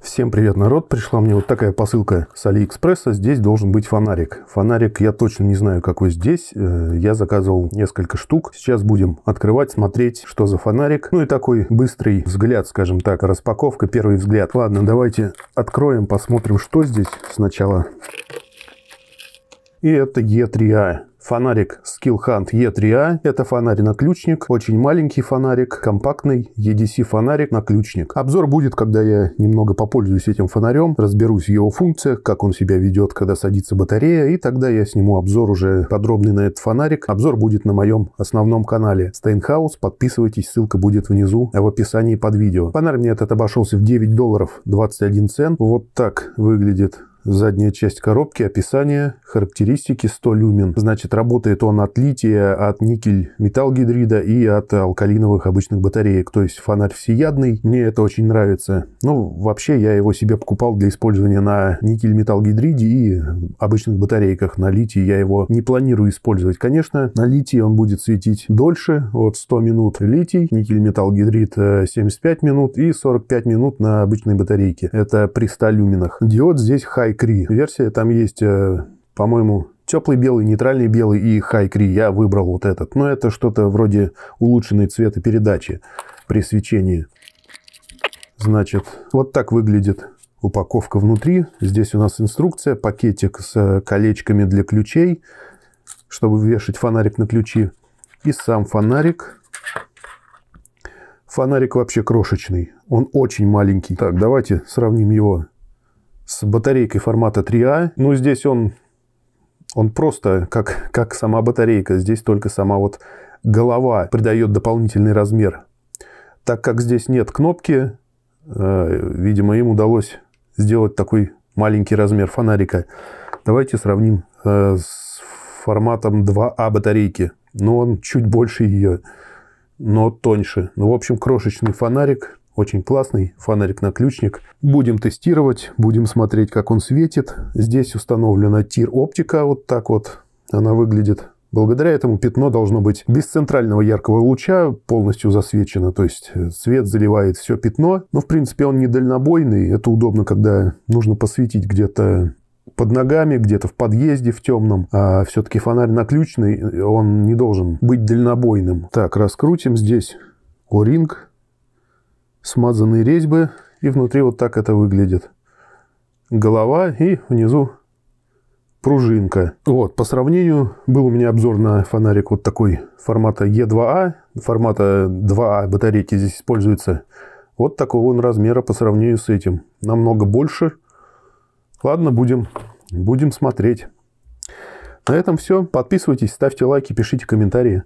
Всем привет, народ! Пришла мне вот такая посылка с Алиэкспресса. Здесь должен быть фонарик. Фонарик я точно не знаю, какой здесь. Э, я заказывал несколько штук. Сейчас будем открывать, смотреть, что за фонарик. Ну и такой быстрый взгляд, скажем так, распаковка, первый взгляд. Ладно, давайте откроем, посмотрим, что здесь сначала и это Е3А. Фонарик Skill E3A. А это фонарь на ключник. Очень маленький фонарик, компактный EDC фонарик на ключник. Обзор будет, когда я немного попользуюсь этим фонарем, разберусь в его функциях, как он себя ведет, когда садится батарея, и тогда я сниму обзор уже подробный на этот фонарик. Обзор будет на моем основном канале Стейнхаус. Подписывайтесь, ссылка будет внизу а в описании под видео. Фонарь мне этот обошелся в 9 долларов 21 цент. Вот так выглядит задняя часть коробки, описание, характеристики 100 люмен. Значит, работает он от лития, от никель-металл-гидрида и от алкалиновых обычных батареек. То есть фонарь всеядный. Мне это очень нравится. Ну, вообще, я его себе покупал для использования на никель-металл-гидриде и обычных батарейках. На литии я его не планирую использовать. Конечно, на литии он будет светить дольше. Вот 100 минут литий, никель-металл-гидрид 75 э, минут и 45 минут на обычной батарейке. Это при 100 люминах. Диод здесь high Кри версия. Там есть, э, по-моему, теплый белый, нейтральный белый и хай кри. Я выбрал вот этот. Но это что-то вроде улучшенной цветопередачи при свечении. Значит, вот так выглядит упаковка внутри. Здесь у нас инструкция, пакетик с э, колечками для ключей, чтобы вешать фонарик на ключи. И сам фонарик. Фонарик вообще крошечный. Он очень маленький. Так, давайте сравним его с батарейкой формата 3А. Ну, здесь он, он просто как, как сама батарейка. Здесь только сама вот голова придает дополнительный размер. Так как здесь нет кнопки, э, видимо, им удалось сделать такой маленький размер фонарика. Давайте сравним э, с форматом 2А а батарейки. Но он чуть больше ее, но тоньше. Ну, в общем, крошечный фонарик очень классный фонарик-наключник. Будем тестировать, будем смотреть, как он светит. Здесь установлена тир-оптика, вот так вот она выглядит. Благодаря этому пятно должно быть без центрального яркого луча полностью засвечено, то есть э, свет заливает все пятно. Но, в принципе, он не дальнобойный, это удобно, когда нужно посветить где-то под ногами, где-то в подъезде в темном. А все-таки фонарь наключный, э, он не должен быть дальнобойным. Так, раскрутим здесь о оринг смазанные резьбы, и внутри вот так это выглядит. Голова и внизу пружинка. Вот, по сравнению, был у меня обзор на фонарик вот такой формата E2A, а. формата 2А а батарейки здесь используется. Вот такого он размера по сравнению с этим. Намного больше. Ладно, будем, будем смотреть. На этом все. Подписывайтесь, ставьте лайки, пишите комментарии.